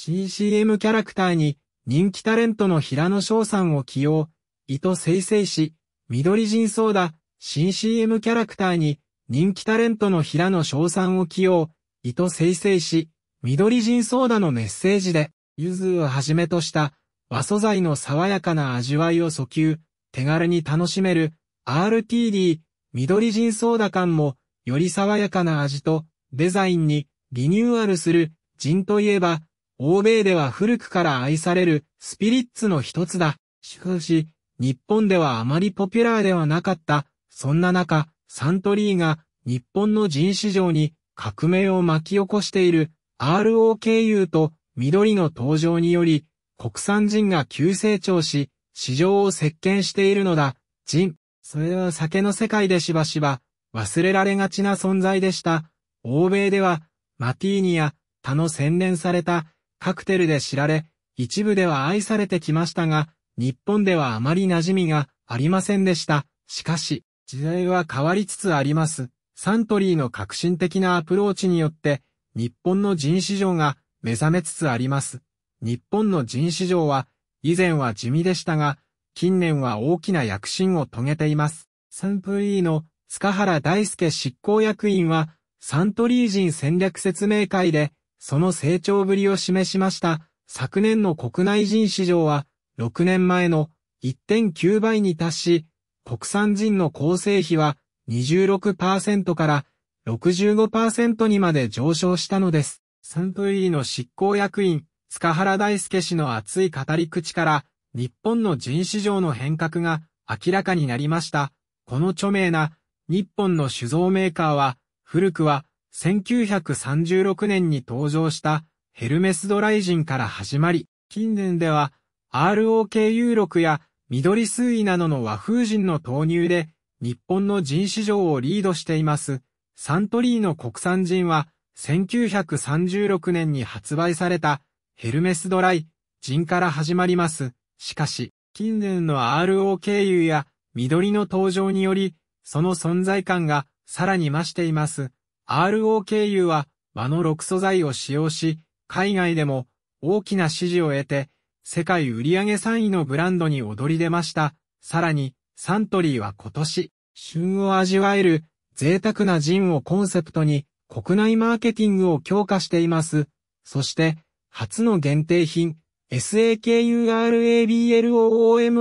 新 c m キャラクターに人気タレントの平野翔さんを起用、糸生成し、緑人ソーダ、新 CM キャラクターに人気タレントの平野翔さんを起用、糸生成し、緑人ソーダのメッセージで、ゆずをはじめとした和素材の爽やかな味わいを訴求、手軽に楽しめる RTD、緑人ソーダ感も、より爽やかな味とデザインにリニューアルする人といえば、欧米では古くから愛されるスピリッツの一つだ。しかし、日本ではあまりポピュラーではなかった。そんな中、サントリーが日本の人市場に革命を巻き起こしている ROKU と緑の登場により、国産人が急成長し、市場を席巻しているのだ。人、それは酒の世界でしばしば忘れられがちな存在でした。欧米では、マティーニや他の洗練されたカクテルで知られ、一部では愛されてきましたが、日本ではあまり馴染みがありませんでした。しかし、時代は変わりつつあります。サントリーの革新的なアプローチによって、日本の人市場が目覚めつつあります。日本の人市場は、以前は地味でしたが、近年は大きな躍進を遂げています。サントリーの塚原大輔執行役員は、サントリー人戦略説明会で、その成長ぶりを示しました。昨年の国内人市場は、6年前の1.9倍に達し、国産人の構成比は26%から65%にまで上昇したのです。サントリーの執行役員、塚原大輔氏の熱い語り口から、日本の人市場の変革が明らかになりました。この著名な日本の酒造メーカーは、古くは1936年に登場したヘルメスドライジンから始まり、近年では ROKU6 や緑水位などの和風人の投入で日本の人市場をリードしています。サントリーの国産人は1936年に発売されたヘルメスドライ人から始まります。しかし、近年の ROKU や緑の登場により、その存在感がさらに増しています。ROKU は和の6素材を使用し、海外でも大きな支持を得て、世界売上3位のブランドに躍り出ました。さらに、サントリーは今年、旬を味わえる贅沢なジンをコンセプトに国内マーケティングを強化しています。そして、初の限定品、SAKURABLOOM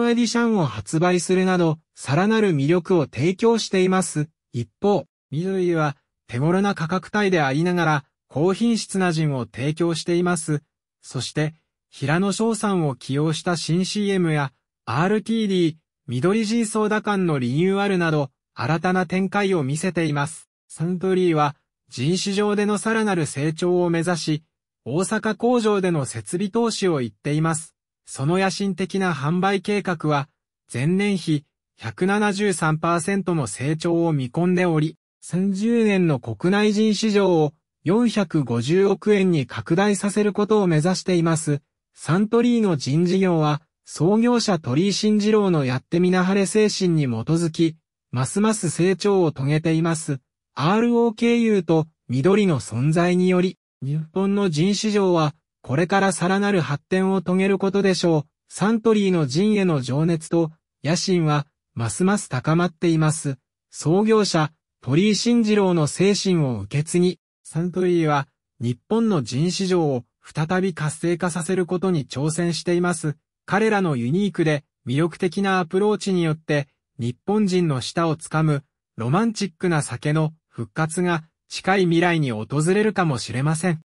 エディションを発売するなど、さらなる魅力を提供しています。一方、緑は、手頃な価格帯でありながら、高品質なジンを提供しています。そして、平野翔さんを起用した新 CM や、RTD、緑人ソーダのリニューアルなど、新たな展開を見せています。サントリーは、人市場でのさらなる成長を目指し、大阪工場での設備投資を言っています。その野心的な販売計画は、前年比173%の成長を見込んでおり、30年の国内人市場を450億円に拡大させることを目指しています。サントリーの人事業は、創業者鳥井慎次郎のやってみなはれ精神に基づき、ますます成長を遂げています。ROKU と緑の存在により、日本の人市場は、これからさらなる発展を遂げることでしょう。サントリーの陣への情熱と、野心は、ますます高まっています。創業者、鳥居慎次郎の精神を受け継ぎ、サントリーは日本の人市場を再び活性化させることに挑戦しています。彼らのユニークで魅力的なアプローチによって、日本人の舌をつかむロマンチックな酒の復活が近い未来に訪れるかもしれません。